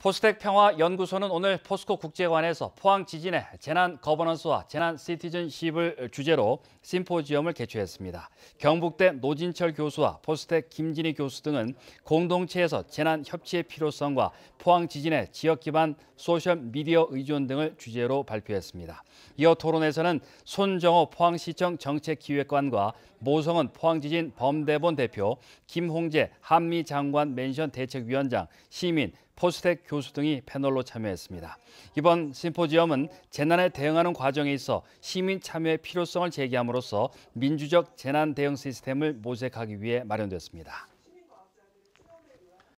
포스텍 평화연구소는 오늘 포스코 국제관에서 포항 지진의 재난 거버넌스와 재난 시티즌십을 주제로 심포지엄을 개최했습니다. 경북대 노진철 교수와 포스텍 김진희 교수 등은 공동체에서 재난 협치의 필요성과 포항 지진의 지역 기반 소셜미디어 의존 등을 주제로 발표했습니다. 이어 토론에서는 손정호 포항시청 정책기획관과 모성은 포항지진 범대본 대표, 김홍재 한미장관 맨션 대책위원장, 시민, 포스텍 교수 등이 패널로 참여했습니다. 이번 심포지엄은 재난에 대응하는 과정에 있어 시민 참여의 필요성을 제기함으로써 민주적 재난 대응 시스템을 모색하기 위해 마련됐습니다.